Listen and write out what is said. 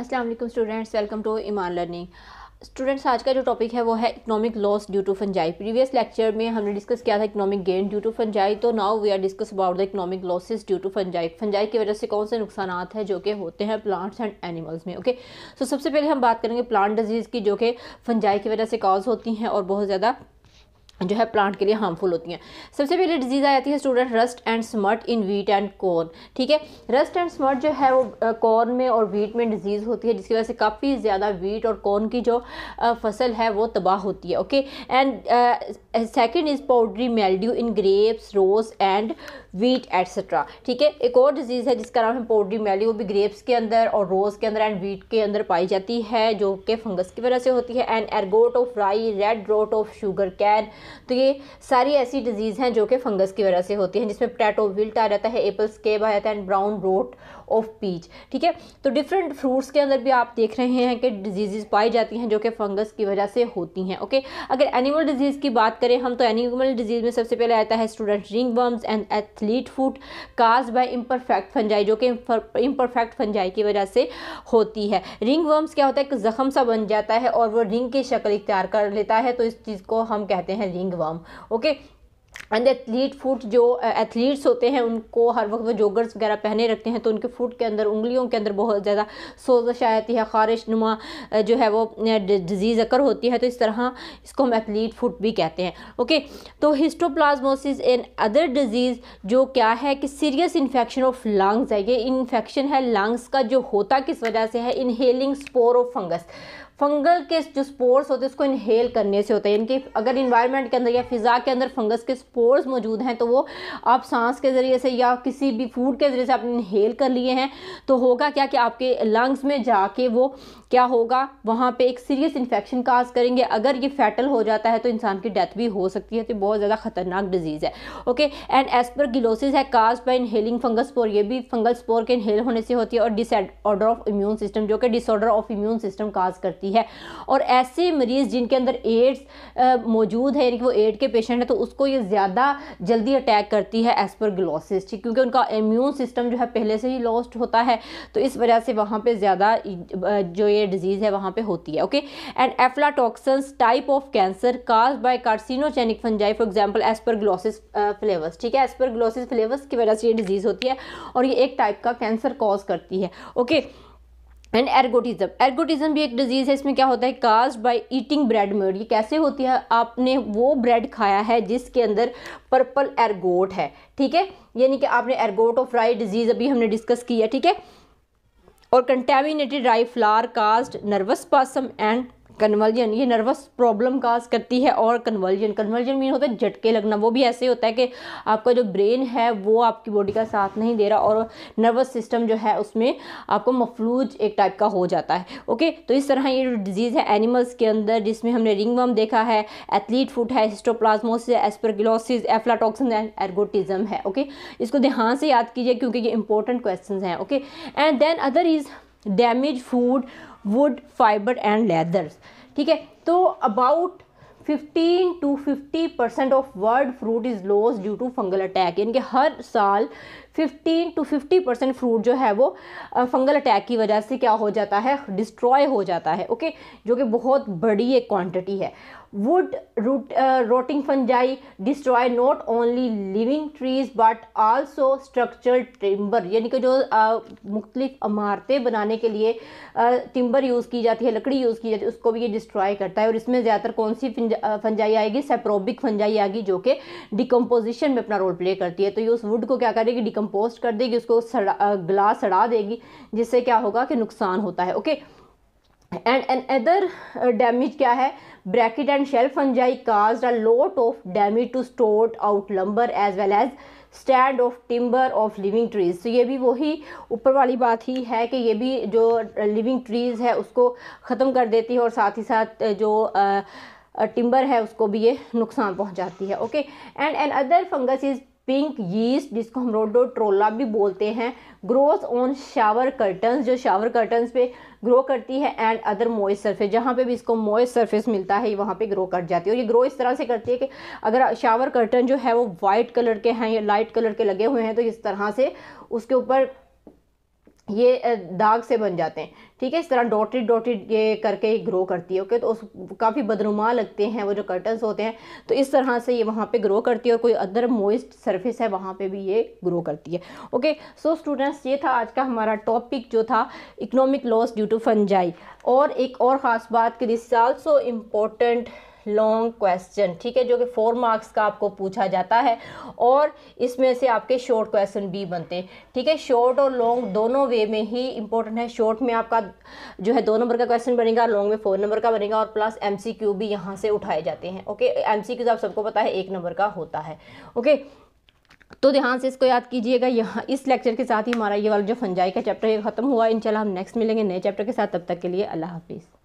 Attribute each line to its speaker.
Speaker 1: अस्सलाम वालेकुम students welcome to Iman learning students आज का जो टॉपिक है वो है economic loss due to fungi previous lecture में हमने डिस्कस किया था economic gain due to fungi तो now we are discuss about the economic losses due to fungi fungi की वजह से कौन से नुकसान हैं जो कि होते हैं प्लांट्स एंड एनिमल्स में ओके okay? सो so, सबसे पहले हम बात करेंगे प्लांट डिजीज़ की जो कि फंजाई की वजह से कॉज होती हैं और बहुत ज़्यादा जो है प्लांट के लिए हार्मफुल होती हैं सबसे पहले डिजीज़ आ जाती है student rust and smut in wheat and corn ठीक है रस्ट एंड स्मर्ट जो है वो कॉर्न में और वीट में डिजीज़ होती है जिसकी वजह से काफ़ी ज़्यादा वीट और कॉर्न की जो फसल है वो तबाह होती है okay and second is powdery mildew in grapes rose and wheat etcetera ठीक है एक और डिजीज़ है जिसका नाम है पोड्री मैली वो भी ग्रेप्स के अंदर और रोज़ के अंदर एंड वीट के अंदर पाई जाती है जो कि फंगस की वजह से होती है and ergot of rye red rot of sugar cane तो ये सारी ऐसी डिजीज़ हैं जो कि फंगस की वजह से होती हैं जिसमें पटैटो विल्ट आ जाता है एपल स्केब आ जाता है and brown rot of peach ठीक है तो डिफरेंट फ्रूट्स के अंदर भी आप देख रहे हैं कि डिजीज़ पाई जाती हैं जो कि फंगस की वजह से होती हैं ओके अगर एनिमल डिजीज़ की बात करें हम तो एनिमल डिजीज़ में सबसे पहले आता है student ring worms and ath athlete foot cause by imperfect fungi जो कि इम्परफेक्ट फंजाई की वजह से होती है रिंग वर्म्स क्या होता है एक जख्म सा बन जाता है और वो रिंग की शक्ल इख्तियार कर लेता है तो इस चीज़ को हम कहते हैं ring worm okay and athlete foot जो एथलीट्स होते हैं उनको हर वक्त वो जोगर्स वगैरह पहने रखते हैं तो उनके फुट के अंदर उंगलियों के अंदर बहुत ज़्यादा सोजश आती है खारिश नुमा जो है वो डिजीज़ अकर होती है तो इस तरह इसको हम एथलीट फूट भी कहते हैं ओके तो हिस्टोप्लाजमोसिस इन अदर डिजीज़ जो क्या है कि सीरियस इन्फेक्शन ऑफ लंग्स है ये इन्फेक्शन है लंग्स का जो होता किस वजह से है inhaling spore of fungus fungal के जो स्पोर्स होते हैं उसको इनहेल करने से होते हैं इनके अगर इन्वायरमेंट के अंदर या फिज़ा के अंदर फंगस के स्पोर्स मौजूद हैं तो वो आप सांस के ज़रिए से या किसी भी फूड के ज़रिए से आप इनहेल कर लिए हैं तो होगा क्या कि आपके लंग्स में जाके वो क्या होगा वहाँ पर एक सीरियस इन्फेक्शन काज करेंगे अगर ये फैटल हो जाता है तो इंसान की डेथ भी हो सकती है तो बहुत ज़्यादा ख़तरनाक डिजीज़ है ओके एंड पर गिलोसिस है cause by inhaling fungus spore ये भी फंगल स्पोर के इनहेल होने से होती है और डिसऑर्डर ऑफ इम्यून सिस्टम जो कि disorder of immune system cause करती सकती है और ऐसे मरीज़ जिनके अंदर एड्स मौजूद है यानी कि वो एड के पेशेंट है तो उसको ये ज़्यादा जल्दी अटैक करती है एज पर ग्लोसिस ठीक क्योंकि उनका इम्यून सिस्टम जो है पहले से ही लॉस्ट होता है तो इस वजह से वहाँ पर ज़्यादा जो ये डिज़ीज़ है वहाँ पर होती है okay and aflatoxins type of cancer cause by carcinogenic fungi for example aspergillus flavours ठीक है एज पर ग्लोसिस फ्लेवर्स की वजह से ये डिजीज़ होती है और ये एक टाइप का कैंसर कॉज करती है okay okay? And ergotism ergotism भी एक डिजीज़ है इसमें क्या होता है caused by eating bread mould ये कैसे होती है आपने वो ब्रेड खाया है जिसके अंदर पर्पल एर्गोट है ठीक है यानी कि आपने एर्गोट ऑफ राई डिजीज़ अभी हमने डिस्कस किया ठीक है और contaminated rye flour cause nervous spasm and convulsion ये नर्वस प्रॉब्लम काज करती है और कन्वर्जन कन्वर्जन मीन होता है झटके लगना वो भी ऐसे होता है कि आपका जो ब्रेन है वो आपकी बॉडी का साथ नहीं दे रहा और नर्वस सिस्टम जो है उसमें आपको मफलूज एक टाइप का हो जाता है ओके तो इस तरह ये जो डिजीज़ है एनिमल्स के अंदर जिसमें हमने रिंगवम देखा है एथलीट फूट है histoplasmosis aspergillosis aflatoxin and ergotism है ओके इसको ध्यान से याद कीजिए क्योंकि ये इंपॉर्टेंट क्वेश्चन हैं okay and then other is damage food wood fibre and leathers ठीक है तो about 15 to 50 percent of world fruit is loss due to fungal attack यानी कि हर साल fifteen to fifty percent fruit जो है वो फंगल अटैक की वजह से क्या हो जाता है डिस्ट्रॉय हो जाता है ओके जो कि बहुत बड़ी एक क्वांटिटी है wood root rotting fungi destroy not only living trees but also structure timber यानी कि जो मुख्तलिफ इमारतें बनाने के लिए टिम्बर यूज़ की जाती है लकड़ी यूज़ की जाती है उसको भी ये डिस्ट्रॉय करता है और इसमें ज़्यादातर कौन सी फंजाई आएगी सेप्रोबिक फंजाई आएगी जो कि डिकम्पोजिशन में अपना रोल प्ले करती है तो ये उस वुड को क्या करेगी डिकम डिकम्पोज कर देगी उसको सड़ा ग्लास सड़ा देगी जिससे क्या होगा कि नुकसान होता है okay and an other damage क्या है bracket and shelf fungi cause a lot of damage to store out lumber as well as stand of timber of living trees तो ये भी वही ऊपर वाली बात ही है कि ये भी जो लिविंग ट्रीज़ है उसको ख़त्म कर देती है और साथ ही साथ जो आ, टिम्बर है उसको भी ये नुकसान पहुंचाती है okay and an other fungus is pink yeast जिसको हम रोडोट्रोला भी बोलते हैं ग्रोथ ऑन शावर कर्टन्स जो शावर कर्टन्स पे ग्रो करती है एंड अदर मोइस्ट सरफेस जहाँ पे भी इसको मोइस्ट सरफेस मिलता है वहाँ पे ग्रो कर जाती है और ये ग्रो इस तरह से करती है कि अगर शावर कर्टन जो है वो वाइट कलर के हैं या लाइट कलर के लगे हुए हैं तो इस तरह से उसके ऊपर ये दाग से बन जाते हैं ठीक है इस तरह डॉटेड डॉटेड ये करके ग्रो करती है ओके तो उस काफ़ी बदनुमा लगते हैं वो जो कर्टन्स होते हैं तो इस तरह से ये वहाँ पे ग्रो करती है और कोई अदर मोइस्ट सरफेस है वहाँ पे भी ये ग्रो करती है ओके सो स्टूडेंट्स ये था आज का हमारा टॉपिक जो था economic loss due to fungi और एक और ख़ास बात कि this also important long question ठीक है जो कि फोर मार्क्स का आपको पूछा जाता है और इसमें से आपके शॉर्ट क्वेश्चन भी बनते हैं ठीक है शॉर्ट और लॉन्ग दोनों वे में ही इंपॉर्टेंट है शॉर्ट में आपका जो है दो नंबर का क्वेश्चन बनेगा लॉन्ग में फोर नंबर का बनेगा और प्लस एम भी यहाँ से उठाए जाते हैं ओके एम तो आप सबको पता है एक नंबर का होता है ओके तो ध्यान से इसको याद कीजिएगा यहाँ इस लेक्चर के साथ ही हमारा ये वाला जो फंजाई का चैप्टर ये ख़त्म हुआ इंशाल्लाह हम नेक्स्ट मिलेंगे नए चैप्टर के साथ तब तक के लिए अल्लाह हाफिज़